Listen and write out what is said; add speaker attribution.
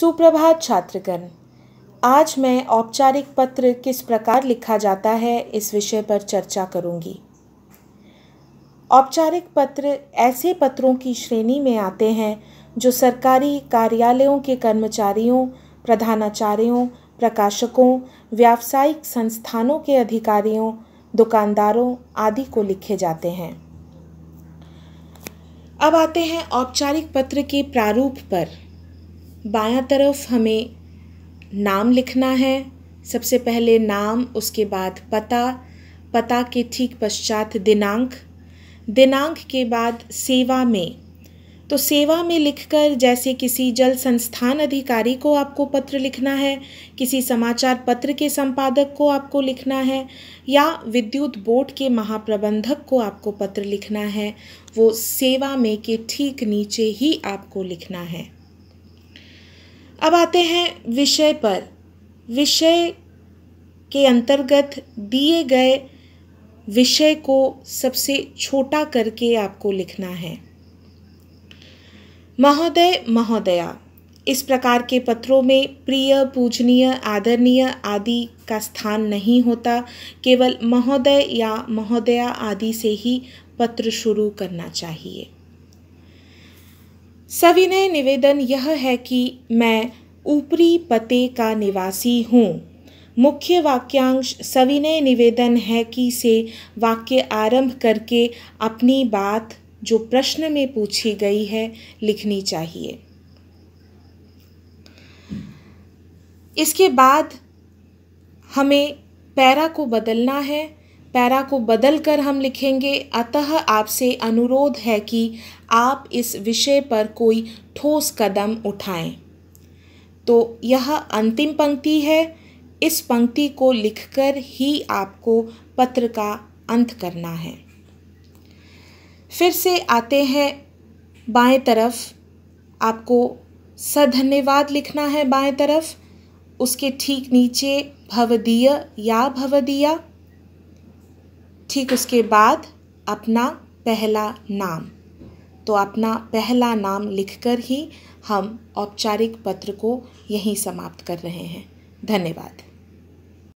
Speaker 1: सुप्रभात छात्रगण आज मैं औपचारिक पत्र किस प्रकार लिखा जाता है इस विषय पर चर्चा करूंगी। औपचारिक पत्र ऐसे पत्रों की श्रेणी में आते हैं जो सरकारी कार्यालयों के कर्मचारियों प्रधानाचार्यों प्रकाशकों व्यावसायिक संस्थानों के अधिकारियों दुकानदारों आदि को लिखे जाते हैं अब आते हैं औपचारिक पत्र के प्रारूप पर बायां तरफ हमें नाम लिखना है सबसे पहले नाम उसके बाद पता पता के ठीक पश्चात दिनांक दिनांक के बाद सेवा में तो सेवा में लिखकर जैसे किसी जल संस्थान अधिकारी को आपको पत्र लिखना है किसी समाचार पत्र के संपादक को आपको लिखना है या विद्युत बोर्ड के महाप्रबंधक को आपको पत्र लिखना है वो सेवा में के ठीक नीचे ही आपको लिखना है अब आते हैं विषय पर विषय के अंतर्गत दिए गए विषय को सबसे छोटा करके आपको लिखना है महोदय महोदया इस प्रकार के पत्रों में प्रिय पूजनीय आदरणीय आदि का स्थान नहीं होता केवल महोदय या महोदया आदि से ही पत्र शुरू करना चाहिए सविनय निवेदन यह है कि मैं ऊपरी पते का निवासी हूँ मुख्य वाक्यांश सविनय निवेदन है कि से वाक्य आरंभ करके अपनी बात जो प्रश्न में पूछी गई है लिखनी चाहिए इसके बाद हमें पैरा को बदलना है पैरा को बदल कर हम लिखेंगे अतः आपसे अनुरोध है कि आप इस विषय पर कोई ठोस कदम उठाएं। तो यह अंतिम पंक्ति है इस पंक्ति को लिखकर ही आपको पत्र का अंत करना है फिर से आते हैं बाएं तरफ आपको सधन्यवाद लिखना है बाएं तरफ उसके ठीक नीचे भवदीय या भवदिया ठीक उसके बाद अपना पहला नाम तो अपना पहला नाम लिखकर ही हम औपचारिक पत्र को यहीं समाप्त कर रहे हैं धन्यवाद